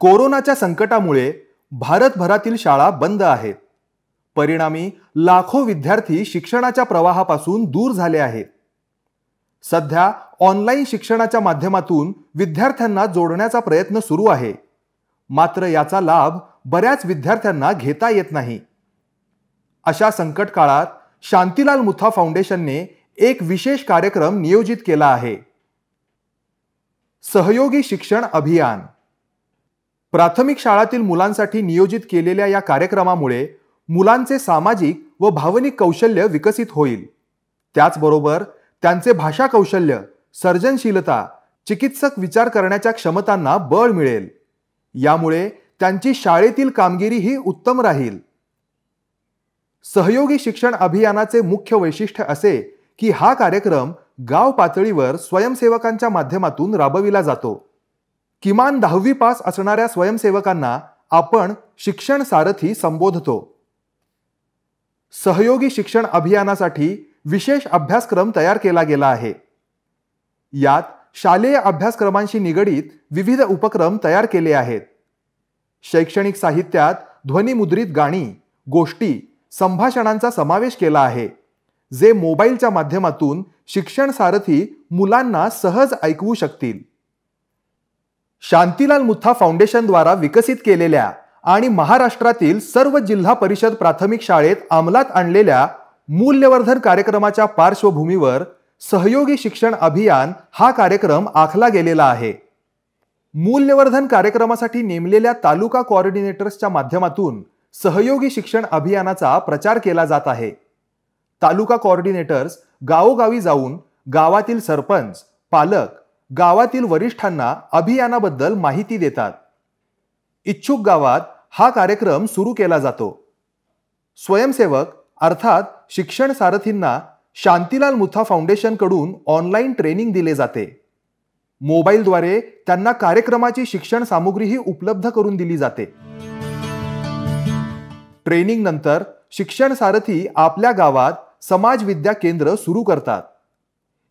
कोरोनाच्या संकटामुळे भारतभरातील शाळा बंद आहेत परिणामी लाखो विद्यार्थी शिक्षणाच्या प्रवाहापासून दूर झाले आहेत सध्या ऑनलाईन शिक्षणाच्या माध्यमातून विद्यार्थ्यांना जोडण्याचा प्रयत्न सुरू आहे मात्र याचा लाभ बऱ्याच विद्यार्थ्यांना घेता येत नाही अशा संकट काळात शांतीलाल मुथा फाउंडेशनने एक विशेष कार्यक्रम नियोजित केला आहे सहयोगी शिक्षण अभियान प्राथमिक शाळातील मुलांसाठी नियोजित केलेल्या या कार्यक्रमामुळे मुलांचे सामाजिक व भावनिक कौशल्य विकसित होईल त्याचबरोबर त्यांचे भाषा कौशल्य सर्जनशीलता चिकित्सक विचार करण्याच्या क्षमतांना बळ मिळेल यामुळे त्यांची शाळेतील कामगिरी ही उत्तम राहील सहयोगी शिक्षण अभियानाचे मुख्य वैशिष्ट्य असे की हा कार्यक्रम गाव पातळीवर स्वयंसेवकांच्या माध्यमातून राबविला जातो किमान दहावी पास असणाऱ्या स्वयंसेवकांना आपण शिक्षण सारथी संबोधतो सहयोगी शिक्षण अभियानासाठी विशेष अभ्यासक्रम तयार केला गेला आहे यात शालेय अभ्यासक्रमांशी निगडीत विविध उपक्रम तयार केले आहेत शैक्षणिक साहित्यात ध्वनिमुद्रित गाणी गोष्टी संभाषणांचा समावेश केला आहे जे मोबाईलच्या माध्यमातून शिक्षण सारथी मुलांना सहज ऐकवू शकतील शांतीलाल मुथा फाउंडेशनद्वारा विकसित केलेल्या आणि महाराष्ट्रातील सर्व जिल्हा परिषद प्राथमिक शाळेत अंमलात आणलेल्या मूल्यवर्धन कार्यक्रमाच्या पार्श्वभूमीवर सहयोगी शिक्षण अभियान हा कार्यक्रम आखला गेलेला आहे मूल्यवर्धन कार्यक्रमासाठी नेमलेल्या तालुका कोऑर्डिनेटर्सच्या माध्यमातून सहयोगी शिक्षण अभियानाचा प्रचार केला जात आहे तालुका कॉर्डिनेटर्स गावोगावी जाऊन गावातील सरपंच पालक गावातील वरिष्ठांना अभियानाबद्दल माहिती देतात इच्छुक गावात हा कार्यक्रम सुरू केला जातो स्वयंसेवक अर्थात शिक्षण सारथींना शांतीलाल मुथा फाउंडेशनकडून ऑनलाईन ट्रेनिंग दिले जाते मोबाईलद्वारे त्यांना कार्यक्रमाची शिक्षण सामुग्रीही उपलब्ध करून दिली जाते ट्रेनिंग नंतर शिक्षण सारथी आपल्या गावात समाज विद्या केंद्र सुरू करतात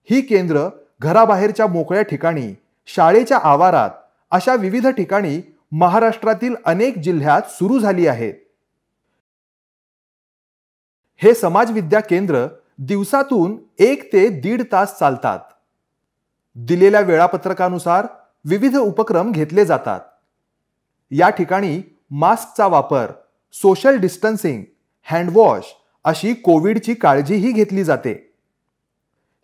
ही केंद्र घराबाहेरच्या मोकळ्या ठिकाणी शाळेच्या आवारात अशा विविध ठिकाणी महाराष्ट्रातील अनेक जिल्ह्यात सुरू झाली आहेत हे समाजविद्या केंद्र दिवसातून एक ते दीड तास चालतात दिलेल्या वेळापत्रकानुसार विविध उपक्रम घेतले जातात या ठिकाणी मास्कचा वापर सोशल डिस्टन्सिंग हँडवॉश अशी कोविडची काळजीही घेतली जाते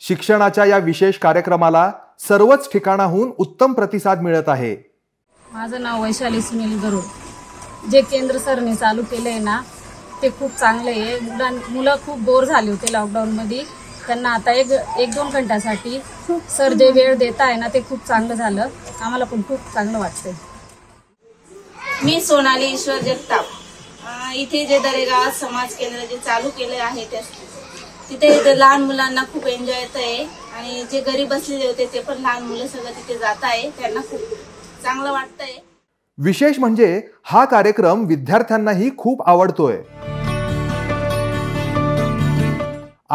शिक्षणाच्या या विशेष कार्यक्रमाला सर्वच ठिकाणाहून उत्तम प्रतिसाद मिळत आहे माझं नाव वैशाली सुनील गरुड जे केंद्र सरने चालू केले आहे ना ते खूप चांगलं आहे मुलां मुलं खूप बोर झाले होते लॉकडाऊनमध्ये त्यांना आता एक एक दोन घंट्यासाठी सर जे वेळ देत आहे ना ते खूप चांगलं झालं आम्हाला पण खूप चांगलं वाटतंय मी सोनाली ईश्वर जगताप इथे जे दरेगाव समाज केंद्र जे चालू केले आहे त्या तिथे लहान मुलांना खूप एन्जॉय येत आहे आणि जे गरीब बसलेले होते ते पण लहान मुलं सगळं तिथे जात आहे त्यांना खूप चांगलं वाटतंय विशेष म्हणजे हा कार्यक्रम विद्यार्थ्यांनाही खूप आवडतोय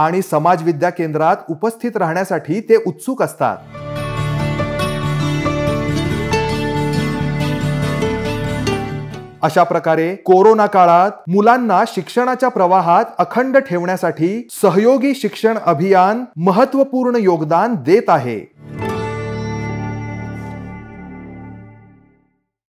आणि समाज विद्या केंद्रात उपस्थित राहण्यासाठी ते उत्सुक असतात अशा प्रकारे कोरोना काळात मुलांना शिक्षणाच्या प्रवाहात अखंड ठेवण्यासाठी सहयोगी शिक्षण अभियान महत्वपूर्ण योगदान देत आहे